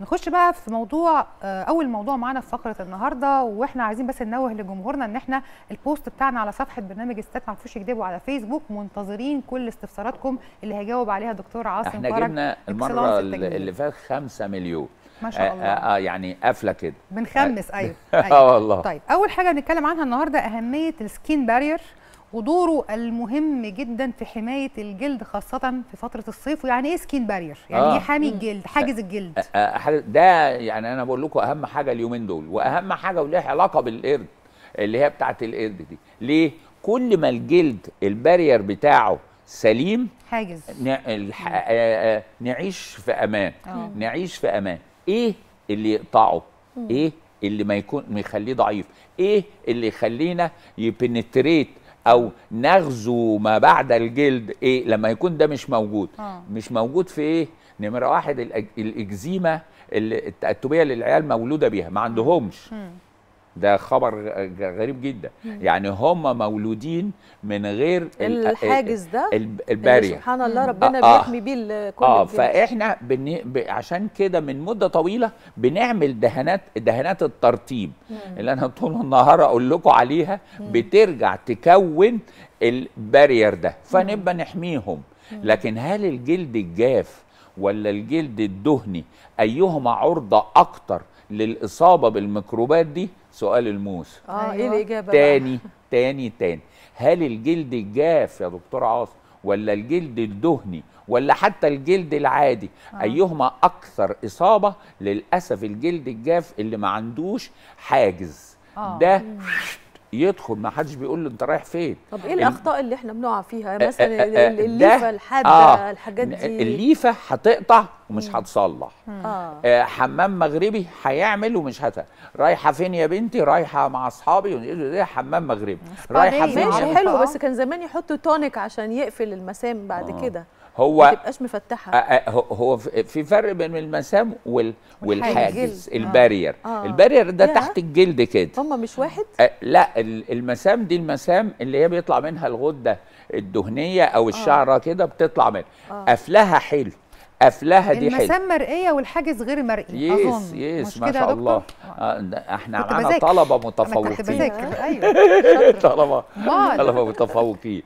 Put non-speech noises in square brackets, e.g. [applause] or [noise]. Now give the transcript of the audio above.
نخش بقى في موضوع آه، اول موضوع معانا في فقره النهارده واحنا عايزين بس ننوه لجمهورنا ان احنا البوست بتاعنا على صفحه برنامج استات ما تفوش يكذبوا على فيسبوك منتظرين كل استفساراتكم اللي هيجاوب عليها دكتور عاصم احنا جبنا المره اللي فاتت 5 مليون ما شاء آه، الله آه،, آه يعني قافله كده بنخمس ايوه [laughs] اه أيوة. والله طيب اول حاجه بنتكلم عنها النهارده اهميه السكين بارير ودوره المهم جدا في حمايه الجلد خاصه في فتره الصيف ويعني ايه سكين بارير يعني آه. إيه حامي الجلد حاجز آه. الجلد آه، آه، ده يعني انا بقول لكم اهم حاجه اليومين دول واهم حاجه وليها علاقه بالقرد اللي هي بتاعه القرد دي ليه كل ما الجلد البارير بتاعه سليم حاجز نعيش في امان أوه. نعيش في امان ايه اللي يقطعه ايه اللي ما يكون ما يخليه ضعيف ايه اللي يخلينا يبنتريت او نغزو ما بعد الجلد ايه لما يكون ده مش موجود آه. مش موجود في ايه نمره واحد الاكزيما التأتبية اللي العيال مولودة بيها ما عندهمش ده خبر غريب جدا مم. يعني هم مولودين من غير الحاجز ده البارية سبحان الله ربنا آه بيحمي آه. بيه كل اه فاحنا بن... ب... عشان كده من مده طويله بنعمل دهانات دهانات الترطيب مم. اللي انا طول النهار اقول لكم عليها مم. بترجع تكون البارير ده فنبقى نحميهم مم. لكن هل الجلد الجاف ولا الجلد الدهني ايهما عرضه اكتر للاصابه بالميكروبات دي سؤال الموس اه ايه أيوة. الاجابه تاني تاني تاني هل الجلد الجاف يا دكتور عاصم ولا الجلد الدهني ولا حتى الجلد العادي آه. ايهما اكثر اصابه للاسف الجلد الجاف اللي ما عندوش حاجز آه. ده يدخل ما حدش بيقول له انت رايح فين طب ايه الاخطاء اللي احنا بنقع فيها مثلا الليفه الحاده آه الحاجات دي الليفه هتقطع ومش هتصلح آه. آه حمام مغربي هيعمل ومش هت رايحه فين يا بنتي رايحه مع اصحابي ده إيه، حمام مغربي رايحه فين حلو آه. بس كان زمان يحطوا تونيك عشان يقفل المسام بعد آه. كده هو ما تبقاش مفتحه هو في فرق بين المسام وال والحاجز آه. البارير آه. البارير ده تحت الجلد كده هم مش واحد لا المسام دي المسام اللي هي بيطلع منها الغده الدهنيه او آه. الشعره آه. كده بتطلع منها آه. قفلها حلو قفلها دي حلو المسام مرئيه والحاجز غير مرئي يس أظن. يس ما شاء الله آه. احنا معانا أيوه. [laughs] طلبه متفوقين ايوه طلبه طلبه متفوقين